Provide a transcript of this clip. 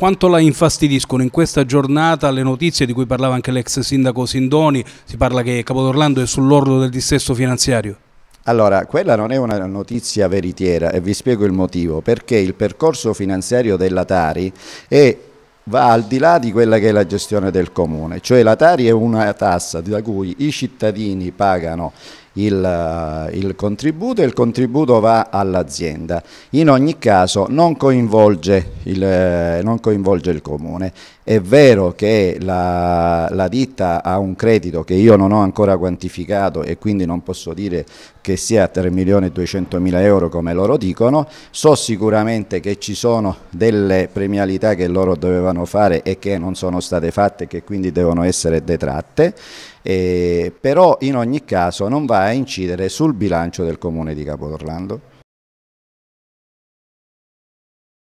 quanto la infastidiscono in questa giornata le notizie di cui parlava anche l'ex sindaco Sindoni, si parla che Capodorlando è sull'orlo del dissesto finanziario? Allora, quella non è una notizia veritiera e vi spiego il motivo, perché il percorso finanziario della Tari è va al di là di quella che è la gestione del comune, cioè la Tari è una tassa da cui i cittadini pagano il, eh, il contributo e il contributo va all'azienda. In ogni caso non coinvolge il, eh, non coinvolge il comune. È vero che la, la, ditta ha un credito che io non ho ancora quantificato e quindi non posso dire che sia 3 milioni e 200 mila euro come loro dicono, so sicuramente che ci sono delle premialità che loro dovevano fare e che non sono state fatte e che quindi devono essere detratte eh, però in ogni caso non va a incidere sul bilancio del comune di Capo d'Orlando.